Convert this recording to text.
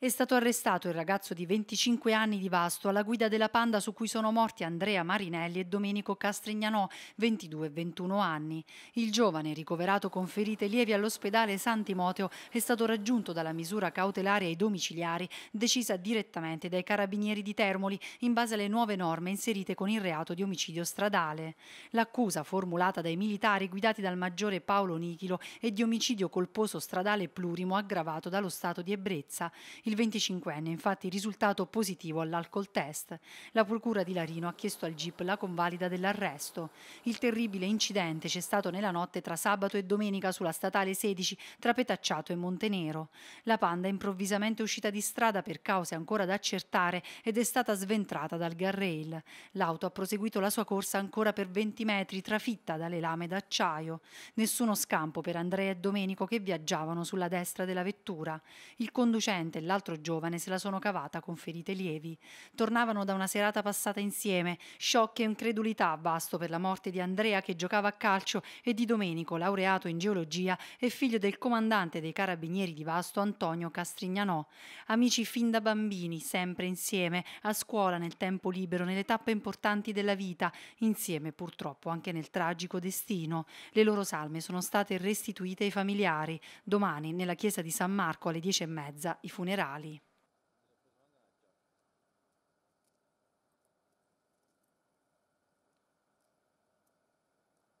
È stato arrestato il ragazzo di 25 anni di Vasto alla guida della Panda su cui sono morti Andrea Marinelli e Domenico Castrignanò, 22 e 21 anni. Il giovane, ricoverato con ferite lievi all'ospedale San Timoteo, è stato raggiunto dalla misura cautelare ai domiciliari decisa direttamente dai carabinieri di Termoli in base alle nuove norme inserite con il reato di omicidio stradale. L'accusa formulata dai militari guidati dal maggiore Paolo Nichilo è di omicidio colposo stradale plurimo aggravato dallo stato di ebbrezza. Il 25enne è infatti risultato positivo all'alcol test. La procura di Larino ha chiesto al GIP la convalida dell'arresto. Il terribile incidente c'è stato nella notte tra sabato e domenica sulla statale 16 tra Petacciato e Montenero. La panda è improvvisamente uscita di strada per cause ancora da accertare ed è stata sventrata dal garrail. L'auto ha proseguito la sua corsa ancora per 20 metri trafitta dalle lame d'acciaio. Nessuno scampo per Andrea e Domenico che viaggiavano sulla destra della vettura. Il conducente e l'auto l'altro giovane se la sono cavata con ferite lievi. Tornavano da una serata passata insieme, shock e incredulità vasto per la morte di Andrea che giocava a calcio e di Domenico, laureato in geologia e figlio del comandante dei carabinieri di Vasto Antonio Castrignanò. Amici fin da bambini, sempre insieme, a scuola, nel tempo libero, nelle tappe importanti della vita, insieme purtroppo anche nel tragico destino. Le loro salme sono state restituite ai familiari. Domani, nella chiesa di San Marco alle dieci e mezza, i funerali mondiali.